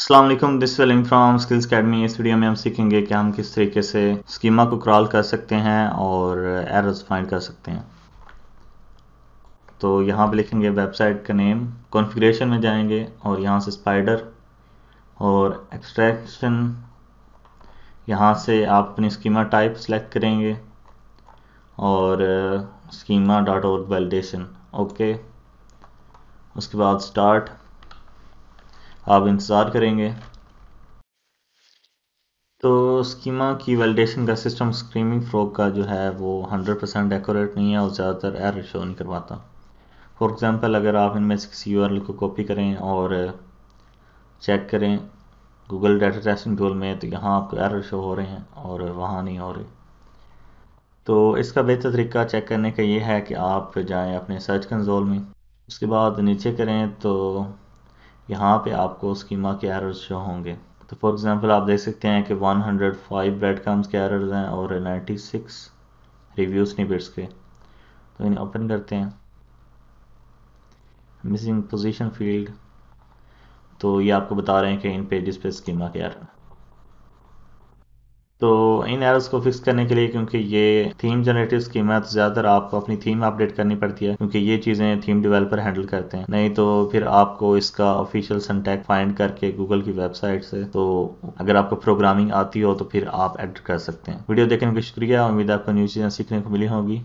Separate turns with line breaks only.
Aslam this वेलिंग from skills academy इस वीडियो में हम सीखेंगे कि हम किस तरीके से स्कीमा को क्रॉल कर सकते हैं और एरर्स फाइंड कर सकते हैं तो यहाँ पे लिखेंगे वेबसाइट का नेम कॉन्फ़िगरेशन में जाएंगे और यहाँ से स्पाइडर और एक्सट्रैक्शन यहाँ से आप अपनी स्कीमा टाइप सेलेक्ट करेंगे और स्कीमा डॉट और ओके उसके बाद स्टार्ट आप इंतज़ार करेंगे तो स्कीमा की वैलिडेशन का सिस्टम स्क्रीमिंग फ्रॉग का जो है वो 100 परसेंट डेकोरेट नहीं है और ज़्यादातर एयर शो नहीं करवाता फॉर एग्ज़ाम्पल अगर आप इनमें से किसी यू को कॉपी करें और चेक करें गूगल डाटा टेस्टिंग टूल में तो यहाँ आपको एयर शो हो रहे हैं और वहाँ नहीं हो रहे तो इसका बेहतर तरीका चेक करने का ये है कि आप जाएं अपने सर्च कंसोल में उसके बाद नीचे करें तो यहाँ पे आपको स्कीमा के एरर्स शो होंगे तो फॉर एग्जांपल आप देख सकते हैं कि 105 हंड्रेड फाइव ब्रेड कम्स के एरर्स हैं और 96 रिव्यू स्निपेट्स के तो इन्हें ओपन करते हैं मिसिंग पोजीशन फील्ड तो ये आपको बता रहे हैं कि इन पेजेस पे स्कीमा के एरर तो इन एरर्स को फिक्स करने के लिए क्योंकि ये थीम जनरेटिव कीमत ज़्यादातर आपको अपनी थीम अपडेट करनी पड़ती है क्योंकि ये चीज़ें थीम डेवलपर हैंडल करते हैं नहीं तो फिर आपको इसका ऑफिशियल संटैक फाइंड करके गूगल की वेबसाइट से तो अगर आपको प्रोग्रामिंग आती हो तो फिर आप एडिट कर सकते हैं वीडियो देखने का शुक्रिया उम्मीद आपको न्यू चीज़ें सीखने को मिली होगी